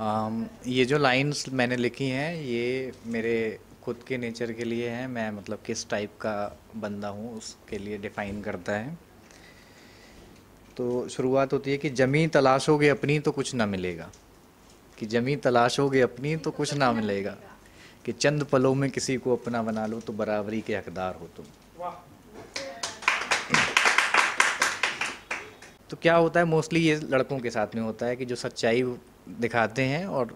um, ये जो lines मैंने लिखी हैं ये मेरे खुद के नेचर के लिए हैं मैं मतलब किस टाइप का बंदा हूँ उसके लिए डिफ़ाइन करता है तो शुरुआत होती है कि जमी तलाशोगे अपनी तो कुछ ना मिलेगा कि जमी तलाशोगे अपनी तो कुछ ना मिलेगा कि चंद पलों में किसी को अपना बना लो तो बराबरी के हकदार हो तुम तो क्या होता है मोस्टली ये लड़कों के साथ में होता है कि जो सच्चाई दिखाते हैं और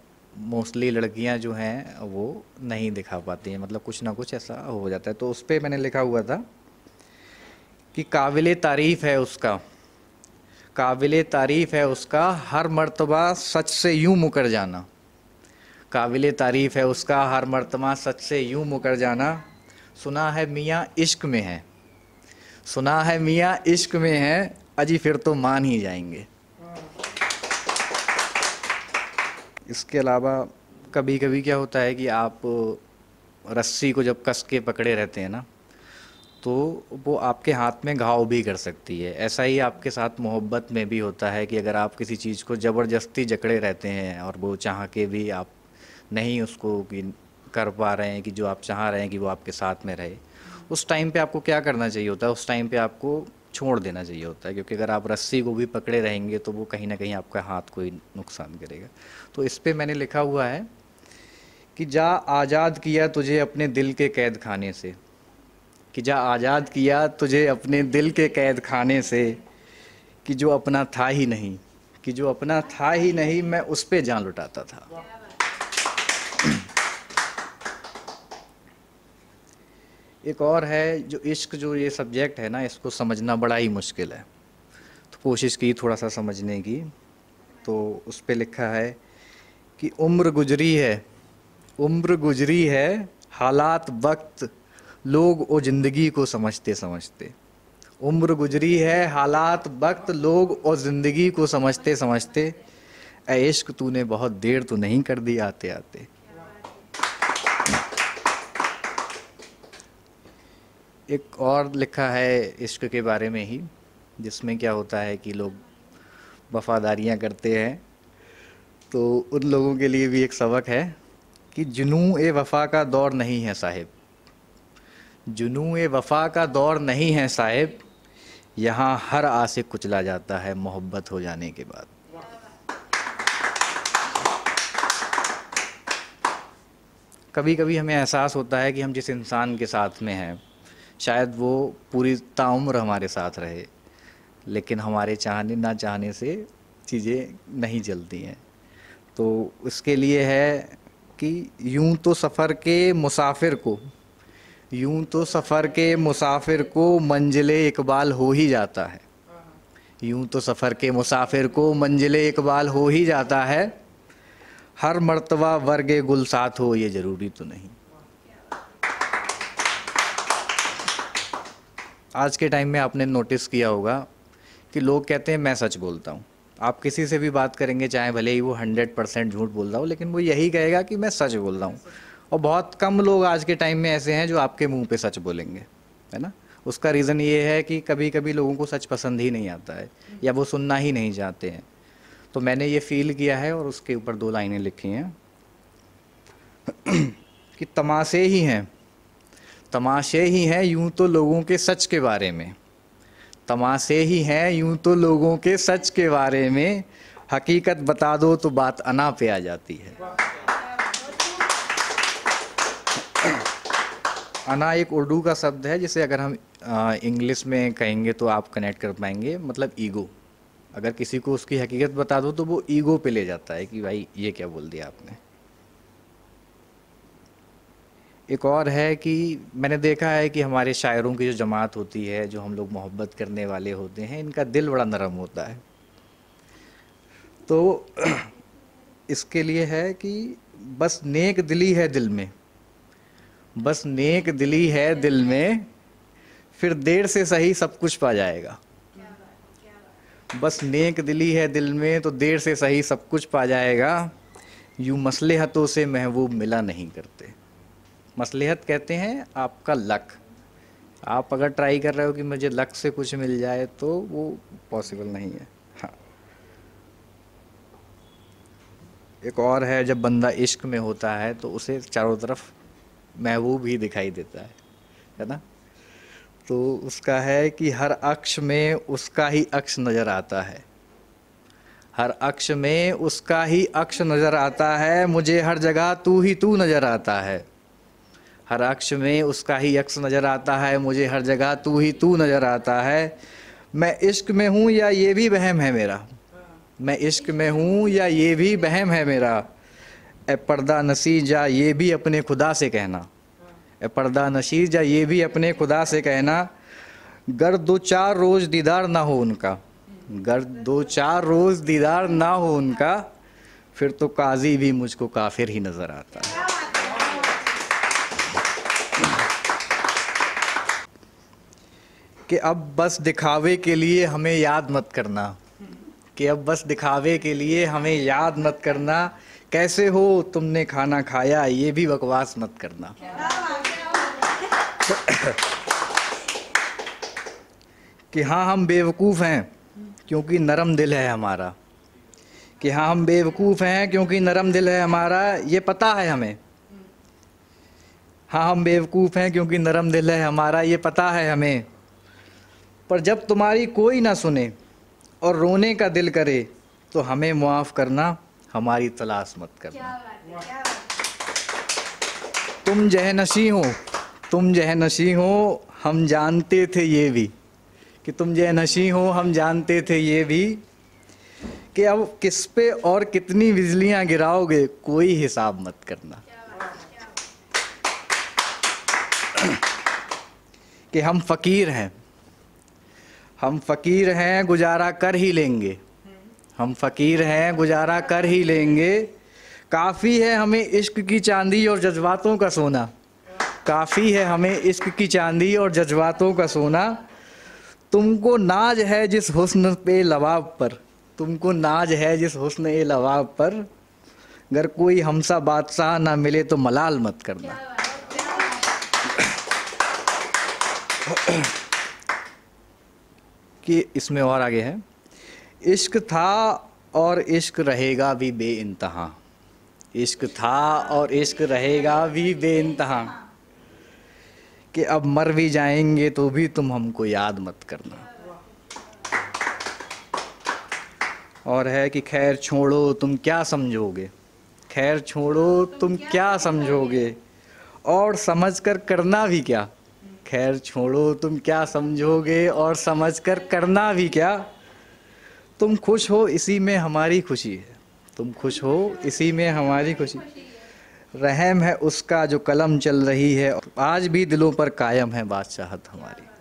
मोस्टली लड़कियां जो हैं वो नहीं दिखा पाती हैं मतलब कुछ ना कुछ ऐसा हो जाता है तो उस पर मैंने लिखा हुआ था कि काबिल तारीफ़ है उसका काबिल तारीफ़ है उसका हर मरतबा सच से यूँ मुकर जाना काबिल तारीफ़ है उसका हर मरतबा सच से यूँ मुकर जाना सुना है मियाँ इश्क में है सुना है मियाँ इश्क में है अजी फिर तो मान ही जाएंगे इसके अलावा कभी कभी क्या होता है कि आप रस्सी को जब कस के पकड़े रहते हैं ना तो वो आपके हाथ में घाव भी कर सकती है ऐसा ही आपके साथ मोहब्बत में भी होता है कि अगर आप किसी चीज़ को ज़बरदस्ती जकड़े रहते हैं और वो चाह के भी आप नहीं उसको कि कर पा रहे हैं कि जो आप चाह रहे हैं कि वो आपके साथ में रहे उस टाइम पे आपको क्या करना चाहिए होता है उस टाइम पे आपको छोड़ देना चाहिए होता है क्योंकि अगर आप रस्सी को भी पकड़े रहेंगे तो वो कहीं ना कहीं आपका हाथ कोई नुकसान करेगा तो इस पर मैंने लिखा हुआ है कि जा आज़ाद किया तुझे अपने दिल के कैद खाने से कि जा आज़ाद किया तुझे अपने दिल के कैद खाने से कि जो अपना था ही नहीं कि जो अपना था ही नहीं मैं उस पर जान लुटाता था एक और है जो इश्क जो ये सब्जेक्ट है ना इसको समझना बड़ा ही मुश्किल है तो कोशिश की थोड़ा सा समझने की तो उस पर लिखा है कि उम्र गुजरी है उम्र गुजरी है हालात वक्त लोग ओ ज़िंदगी को समझते समझते उम्र गुजरी है हालात वक्त लोग और ज़िंदगी को समझते समझते ऐश्क तूने बहुत देर तो नहीं कर दी आते आते एक और लिखा है इश्क के बारे में ही जिसमें क्या होता है कि लोग वफादारियाँ करते हैं तो उन लोगों के लिए भी एक सबक है कि जुनू ए वफा का दौर नहीं है साहिब जुनू ए वफा का दौर नहीं है साहिब यहाँ हर आसे कुचला जाता है मोहब्बत हो जाने के बाद कभी कभी हमें एहसास होता है कि हम जिस इंसान के साथ में हैं शायद वो पूरी ताउम्र हमारे साथ रहे लेकिन हमारे चाहने ना चाहने से चीज़ें नहीं जलती हैं तो उसके लिए है कि यूं तो सफ़र के मुसाफिर को यूं तो सफ़र के मुसाफिर को मंजिल इकबाल हो ही जाता है यूं तो सफ़र के मुसाफिर को मंजिल इकबाल हो ही जाता है हर मर्तबा वर्ग गुल साथ हो ये ज़रूरी तो नहीं आज के टाइम में आपने नोटिस किया होगा कि लोग कहते हैं मैं सच बोलता हूँ आप किसी से भी बात करेंगे चाहे भले ही वो हंड्रेड परसेंट झूठ बोल रहा हो लेकिन वो यही कहेगा कि मैं सच बोल रहा हूँ और बहुत कम लोग आज के टाइम में ऐसे हैं जो आपके मुंह पे सच बोलेंगे है ना उसका रीज़न ये है कि कभी कभी लोगों को सच पसंद ही नहीं आता है या वो सुनना ही नहीं चाहते हैं तो मैंने ये फील किया है और उसके ऊपर दो लाइनें लिखी हैं कि तमाशे ही हैं तमाशे ही हैं यूं तो लोगों के सच के बारे में तमाशे ही हैं यूं तो लोगों के सच के बारे में हकीकत बता दो तो बात अना पे आ जाती है अना एक उर्दू का शब्द है जिसे अगर हम इंग्लिश में कहेंगे तो आप कनेक्ट कर पाएंगे मतलब ईगो अगर किसी को उसकी हकीकत बता दो तो वो ईगो पे ले जाता है कि भाई ये क्या बोल दिया आपने एक और है कि मैंने देखा है कि हमारे शायरों की जो जमात होती है जो हम लोग मोहब्बत करने वाले होते हैं इनका दिल बड़ा नरम होता है तो इसके लिए है कि बस नेक दिली है दिल में बस नेक दिली है दिल में फिर देर से सही सब कुछ पा जाएगा बस नेक दिली है दिल में तो देर से सही सब कुछ पा जाएगा यूँ हतों से महबूब मिला नहीं करते मसलहत कहते हैं आपका लक आप अगर ट्राई कर रहे हो कि मुझे लक से कुछ मिल जाए तो वो पॉसिबल नहीं है हाँ एक और है जब बंदा इश्क में होता है तो उसे चारों तरफ महबूब ही दिखाई देता है है ना तो उसका है कि हर अक्ष में उसका ही अक्ष नज़र आता है हर अक्ष में उसका ही अक्ष नज़र आता है मुझे हर जगह तू ही तू नज़र आता है हर अक्ष में उसका ही यक्स नज़र आता है मुझे हर जगह तू ही तू नज़र आता है मैं इश्क में हूँ या ये भी बहम है मेरा मैं इश्क में हूँ या ये भी बहम है मेरा ए पर्दा नसी जा ये भी अपने खुदा से कहना ए पर्दा नशी जा ये भी अपने खुदा से कहना गर दो चार रोज़ दीदार ना हो उनका गर दो चार रोज़ दीदार ना हो उनका फिर तो काजी भी मुझको काफिर ही नज़र आता है कि अब बस दिखावे के लिए हमें याद मत करना कि अब बस दिखावे के लिए हमें याद मत करना कैसे हो तुमने खाना खाया ये भी बकवास मत करना कि हाँ हम बेवकूफ़ हैं क्योंकि नरम दिल है हमारा कि हाँ हम बेवकूफ़ हैं क्योंकि नरम दिल है हमारा ये पता है हमें हाँ हम बेवकूफ़ हैं क्योंकि नरम दिल है हमारा ये पता है हमें पर जब तुम्हारी कोई ना सुने और रोने का दिल करे तो हमें मुआफ़ करना हमारी तलाश मत करना तुम जह नशी हो तुम जह नशी हो हम जानते थे ये भी कि तुम नशी हो हम जानते थे ये भी कि अब किस पे और कितनी बिजलियां गिराओगे कोई हिसाब मत करना कि हम फकीर हैं हम फकीर हैं गुजारा कर ही लेंगे हम फकीर हैं गुजारा कर ही लेंगे काफ़ी है हमें इश्क की चांदी और जज्बातों का सोना काफ़ी है हमें इश्क की चांदी और जज्बातों का सोना तुमको नाज है जिस हुस्न पे लवाब पर तुमको नाज है जिस हुस्न ए लवाब पर अगर कोई हमसा बादशाह ना मिले तो मलाल मत करना कि इसमें और आगे है इश्क था और इश्क रहेगा भी बे इंतहा इश्क था और इश्क रहेगा भी बे इंतहा कि अब मर भी जाएंगे तो भी तुम हमको याद मत करना और है कि खैर छोड़ो तुम क्या समझोगे खैर छोड़ो तुम क्या समझोगे और समझ कर करना भी क्या खैर छोड़ो तुम क्या समझोगे और समझकर करना भी क्या तुम खुश हो इसी में हमारी खुशी है तुम खुश हो इसी में हमारी खुशी रहम है उसका जो कलम चल रही है आज भी दिलों पर कायम है बादशाहत हमारी